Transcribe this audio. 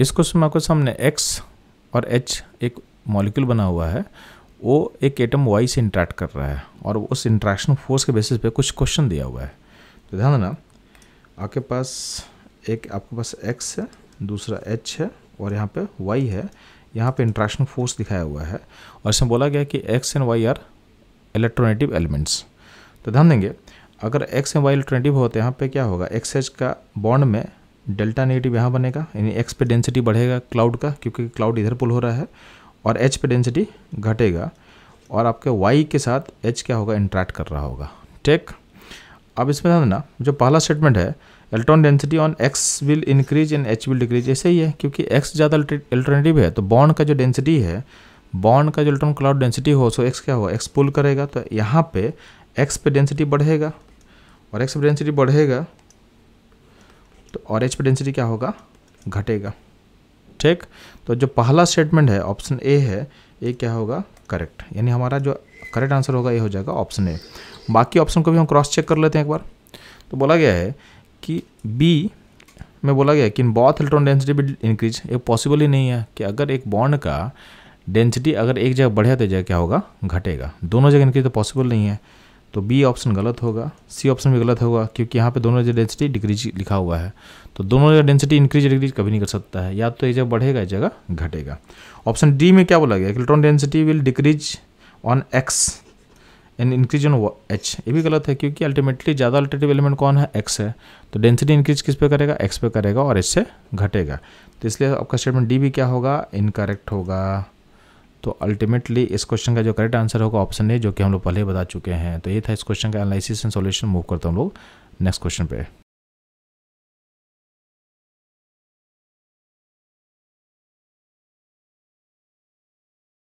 इस क्वेश्चन में आपके सामने एक्स और एच एक मॉलिक्यूल बना हुआ है वो एक एटम वाई से इंट्रैक्ट कर रहा है और उस इंट्रैक्शन फोर्स के बेसिस पे कुछ क्वेश्चन दिया हुआ है तो ध्यान देना आपके पास एक आपके पास एक्स है दूसरा एच है और यहाँ पे वाई है यहाँ पे इंट्रैक्शन फोर्स दिखाया हुआ है और इसमें बोला गया कि X and Y are electronegative elements तो ध्यान देंगे अगर एक्स एंड वाई इलेक्ट्रोनेटिव होते हैं यहाँ पर क्या होगा एक्स एच का बॉन्ड में डेल्टा नेगेटिव यहाँ बनेगा यानी एक्स पे डेंसिटी बढ़ेगा क्लाउड का क्योंकि क्लाउड इधर पुल हो रहा है और एच पे डेंसिटी घटेगा और आपके वाई के साथ एच क्या होगा इंट्रैक्ट कर रहा होगा ठीक अब इसमें देना जो पहला स्टेटमेंट है electron density on X will increase and H will decrease ऐसे ही है क्योंकि एक्स ज़्यादा अल्टरनेटिव है तो बॉन्ड का जो डेंसिटी है बॉन्ड का जो इलेक्ट्रॉन क्लाउड डेंसिटी हो सो एक्स क्या होगा एक्स पुल करेगा तो यहाँ पे एक्स पे डेंसिटी बढ़ेगा और एक्स पे डेंसिटी बढ़ेगा तो ऑरेंज पर डेंसिटी क्या होगा घटेगा ठीक तो जो पहला स्टेटमेंट है ऑप्शन ए है ये क्या होगा करेक्ट यानी हमारा जो करेक्ट आंसर होगा ये हो जाएगा ऑप्शन ए बाकी ऑप्शन को भी हम क्रॉस चेक कर लेते हैं एक बार तो बोला गया है कि बी में बोला गया कि इन बॉथ इलेक्ट्रॉन डेंसिटी भी इंक्रीज ये पॉसिबल ही नहीं है कि अगर एक बॉन्ड का डेंसिटी अगर एक जगह बढ़े तो जगह क्या होगा घटेगा दोनों जगह इंक्रीज तो पॉसिबल नहीं है तो बी ऑप्शन गलत होगा सी ऑप्शन भी गलत होगा क्योंकि यहाँ पे दोनों जगह डेंसिटी डिक्रीज लिखा हुआ है तो दोनों जगह डेंसिटी इंक्रीज डिक्रीज कभी नहीं कर सकता है या तो एक जगह बढ़ेगा एक जगह घटेगा ऑप्शन डी में क्या बोला गया electron density will decrease on X and increase on H ये भी गलत है क्योंकि अल्टीमेटली ज़्यादा अल्टरनेटिव एलिमेंट कौन है एक्स है तो डेंसिटी इंक्रीज किस पे करेगा एक्स पे करेगा और एच से घटेगा तो इसलिए आपका स्टेटमेंट डी भी क्या होगा इनकरेक्ट होगा तो अल्टीमेटली इस क्वेश्चन का जो करेक्ट आंसर होगा ऑप्शन ए जो कि हम लोग पहले बता चुके हैं तो ये था इस क्वेश्चन का एनालिसिस एंड सॉल्यूशन मूव करते हम लोग नेक्स्ट क्वेश्चन पे